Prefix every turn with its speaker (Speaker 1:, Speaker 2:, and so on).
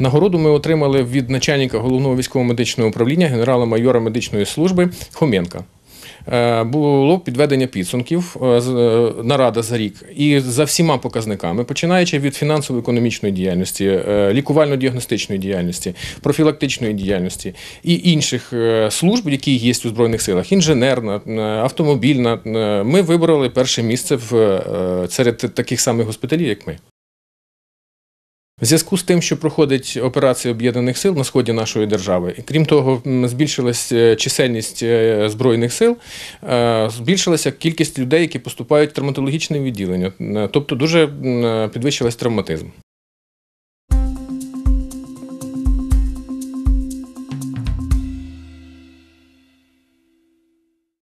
Speaker 1: Нагороду ми отримали від начальника головного військового медичного управління генерала-майора медичної служби Хоменка. Е, було підведення підсумків е, е, нарада за рік і за всіма показниками, починаючи від фінансово-економічної діяльності, лікувально-діагностичної діяльності, профілактичної діяльності і інших служб, які є у збройних силах, інженерна, автомобільна. Ми вибрали перше місце в серед таких самих госпіталів, як ми. В зв'язку з тим, що проходить операція об'єднаних сил на сході нашої держави, і крім того, збільшилась е, чисельність е, збройних сил, е, збільшилася кількість людей, які поступають в травматологічне відділення, тобто дуже підвищилась травматизм.